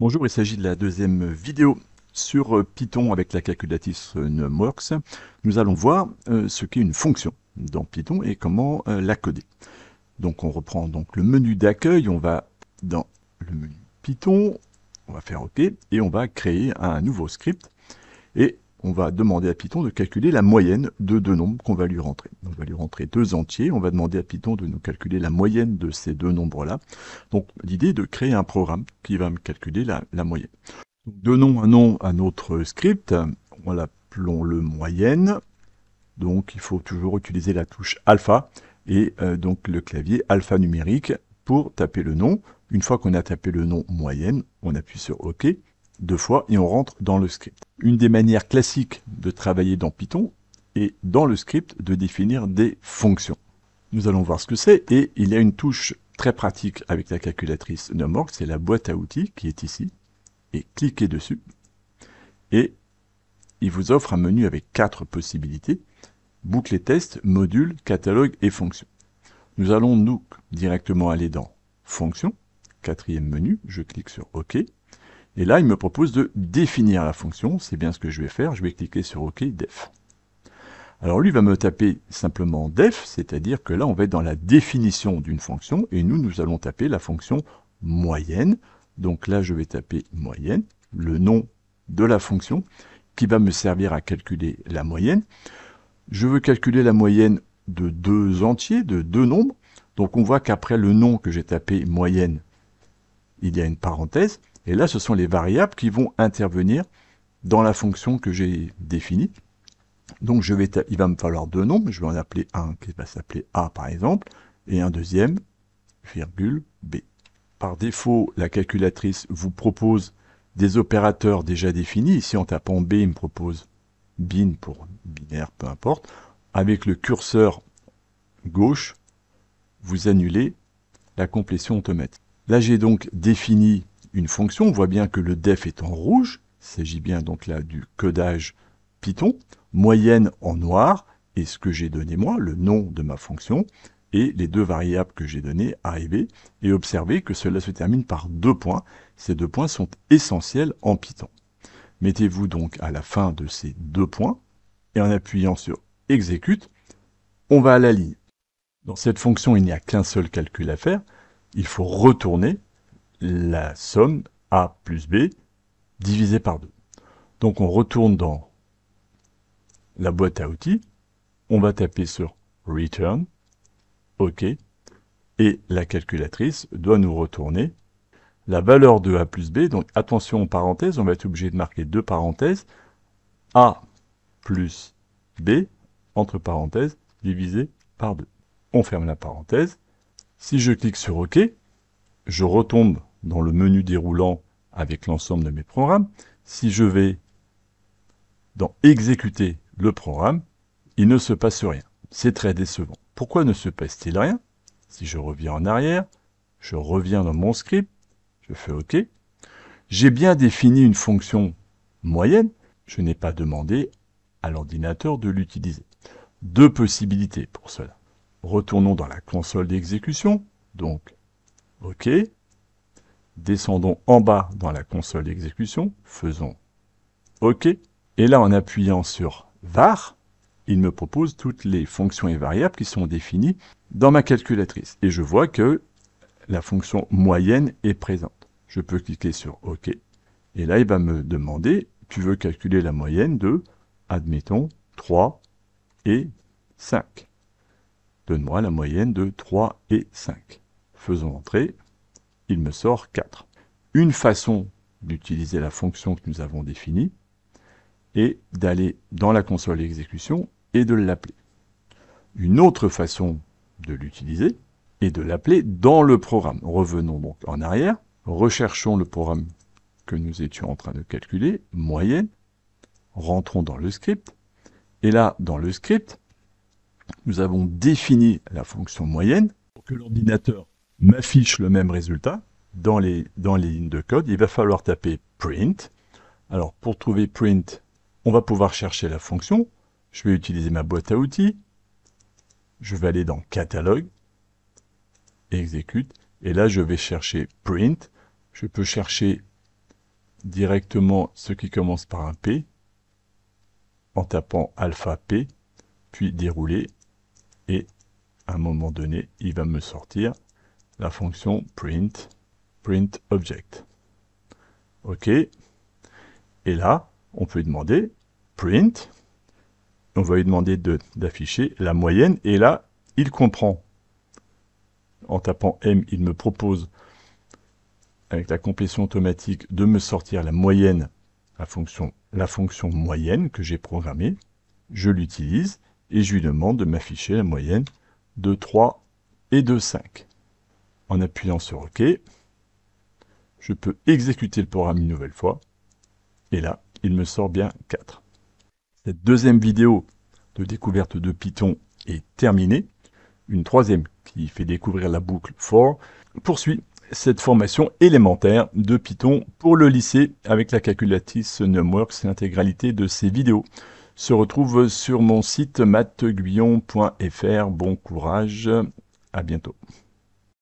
Bonjour, il s'agit de la deuxième vidéo sur euh, Python avec la calculatrice euh, NumWorks. Nous allons voir euh, ce qu'est une fonction dans Python et comment la coder. Donc on reprend donc le menu d'accueil, on va dans le menu Python, on va faire OK, et on va créer un nouveau script. Et on va demander à Python de calculer la moyenne de deux nombres qu'on va lui rentrer. on va lui rentrer deux entiers, on va demander à Python de nous calculer la moyenne de ces deux nombres-là. Donc l'idée est de créer un programme qui va me calculer la, moyenne. donnons un nom à notre script, on l'appelons-le moyenne. Donc il faut toujours utiliser la touche alpha et euh, donc le clavier alpha numérique » pour taper le nom. Une fois qu'on a tapé le nom moyenne, on appuie sur OK deux fois et on rentre dans le script. Une des manières classiques de travailler dans Python est dans le script de définir des fonctions. Nous allons voir ce que c'est et il y a une touche très pratique avec la calculatrice Numworks, c'est la boîte à outils qui est ici et cliquez dessus et il vous offre un menu avec quatre possibilités et test, module, catalogue et fonction. Nous allons nous directement aller dans Fonctions, quatrième menu, je clique sur OK, et là, il me propose de définir la fonction. C'est bien ce que je vais faire. Je vais cliquer sur OK def. Alors lui va me taper simplement def, c'est-à-dire que là, on va être dans la définition d'une fonction, et nous, nous allons taper la fonction moyenne. Donc là, je vais taper moyenne, le nom de la fonction, qui va me servir à calculer la moyenne. Je veux calculer la moyenne de deux entiers, de deux nombres. Donc on voit qu'après le nom que j'ai tapé moyenne, il y a une parenthèse, et là, ce sont les variables qui vont intervenir dans la fonction que j'ai définie. Donc, je vais, il va me falloir deux nombres, je vais en appeler un qui va s'appeler A par exemple, et un deuxième, virgule B. Par défaut, la calculatrice vous propose des opérateurs déjà définis. Ici, en tapant B, il me propose bin pour binaire, peu importe. Avec le curseur gauche, vous annulez la complétion automatique. Là, j'ai donc défini une fonction. On voit bien que le def est en rouge. Il s'agit bien donc là du codage Python. Moyenne en noir et ce que j'ai donné moi, le nom de ma fonction, et les deux variables que j'ai données, A et B. Et observez que cela se termine par deux points. Ces deux points sont essentiels en Python. Mettez-vous donc à la fin de ces deux points et en appuyant sur exécute, on va à la ligne. Dans cette fonction, il n'y a qu'un seul calcul à faire, il faut retourner la somme A plus B divisée par 2. Donc on retourne dans la boîte à outils, on va taper sur Return, OK, et la calculatrice doit nous retourner la valeur de A plus B, donc attention aux parenthèses, on va être obligé de marquer deux parenthèses, A plus B, entre parenthèses, divisé par 2. On ferme la parenthèse, si je clique sur OK, je retombe dans le menu déroulant avec l'ensemble de mes programmes. Si je vais dans Exécuter le programme, il ne se passe rien. C'est très décevant. Pourquoi ne se passe-t-il rien Si je reviens en arrière, je reviens dans mon script, je fais OK. J'ai bien défini une fonction moyenne, je n'ai pas demandé à l'ordinateur de l'utiliser. Deux possibilités pour cela. Retournons dans la console d'exécution, donc OK. Descendons en bas dans la console d'exécution, faisons OK. Et là, en appuyant sur VAR, il me propose toutes les fonctions et variables qui sont définies dans ma calculatrice. Et je vois que la fonction moyenne est présente. Je peux cliquer sur OK. Et là, il va me demander, tu veux calculer la moyenne de, admettons, 3 et 5. Donne-moi la moyenne de 3 et 5. Faisons entrer, il me sort 4. Une façon d'utiliser la fonction que nous avons définie est d'aller dans la console d'exécution et de l'appeler. Une autre façon de l'utiliser est de l'appeler dans le programme. Revenons donc en arrière, recherchons le programme que nous étions en train de calculer, moyenne, rentrons dans le script, et là, dans le script, nous avons défini la fonction moyenne pour que l'ordinateur m'affiche le même résultat dans les, dans les lignes de code. Il va falloir taper print. Alors pour trouver print, on va pouvoir chercher la fonction. Je vais utiliser ma boîte à outils. Je vais aller dans catalogue, exécute, et là je vais chercher print. Je peux chercher directement ce qui commence par un P en tapant alpha P, puis dérouler et à un moment donné, il va me sortir la fonction print, print object. OK. Et là, on peut lui demander print. On va lui demander d'afficher la moyenne. Et là, il comprend. En tapant M, il me propose, avec la complétion automatique, de me sortir la moyenne, la fonction, la fonction moyenne que j'ai programmée. Je l'utilise et je lui demande de m'afficher la moyenne de 3 et de 5. En appuyant sur OK, je peux exécuter le programme une nouvelle fois, et là, il me sort bien 4. Cette deuxième vidéo de découverte de Python est terminée. Une troisième qui fait découvrir la boucle for poursuit cette formation élémentaire de Python pour le lycée avec la calculatrice NumWorks et l'intégralité de ces vidéos se retrouve sur mon site matteguillon.fr. Bon courage, à bientôt.